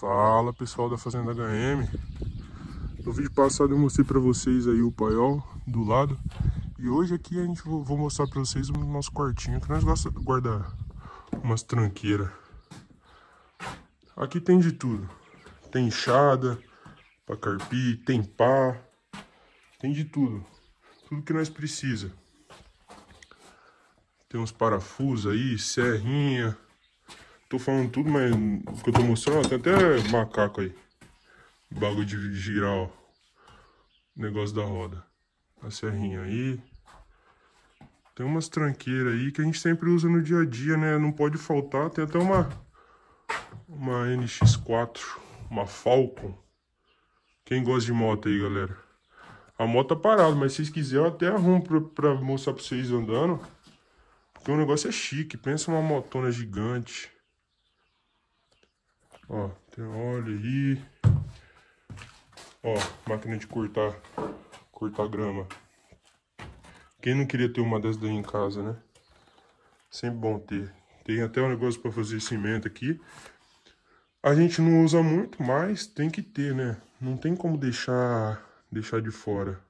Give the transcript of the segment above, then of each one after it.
Fala pessoal da Fazenda HM No vídeo passado eu mostrei pra vocês aí o paiol do lado E hoje aqui a gente vou mostrar pra vocês o nosso quartinho Que nós gostamos de guardar umas tranqueiras Aqui tem de tudo Tem enxada, pra carpir, tem pá Tem de tudo Tudo que nós precisa Tem uns parafusos aí, serrinha Tô falando tudo, mas o que eu tô mostrando, tem até macaco aí. Bagulho de girar, ó. Negócio da roda. A serrinha aí. Tem umas tranqueiras aí que a gente sempre usa no dia a dia, né? Não pode faltar. Tem até uma, uma NX4, uma Falcon. Quem gosta de moto aí, galera? A moto tá parada, mas se vocês quiserem eu até arrumo pra, pra mostrar pra vocês andando. Porque o negócio é chique. Pensa uma motona gigante. Ó, tem óleo aí. Ó, máquina de cortar, cortar grama. Quem não queria ter uma dessas daí em casa, né? Sempre bom ter. Tem até um negócio para fazer cimento aqui. A gente não usa muito, mas tem que ter, né? Não tem como deixar, deixar de fora.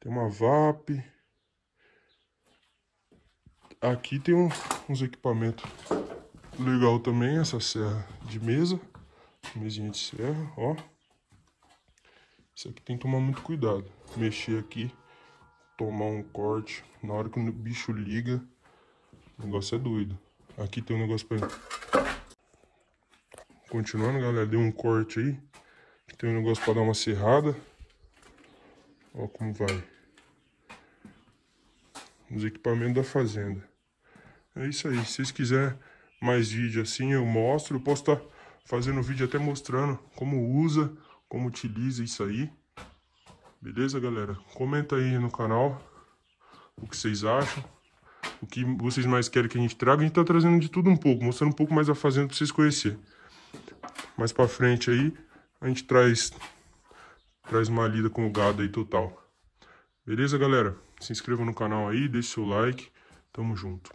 Tem uma VAP. Aqui tem um, uns equipamentos Legal também essa serra de mesa. Mesinha de serra, ó. Isso aqui tem que tomar muito cuidado. Mexer aqui, tomar um corte. Na hora que o bicho liga, o negócio é doido. Aqui tem um negócio pra... Continuando, galera, deu um corte aí. Aqui tem um negócio pra dar uma serrada. Ó como vai. Os equipamentos da fazenda. É isso aí. Se vocês quiserem mais vídeo assim, eu mostro. Eu posso estar tá fazendo vídeo até mostrando como usa, como utiliza isso aí. Beleza, galera? Comenta aí no canal o que vocês acham. O que vocês mais querem que a gente traga. A gente tá trazendo de tudo um pouco, mostrando um pouco mais a fazenda pra vocês conhecerem. Mais pra frente aí, a gente traz, traz uma lida com o gado aí total. Beleza, galera? Se inscreva no canal aí, deixe seu like. Tamo junto.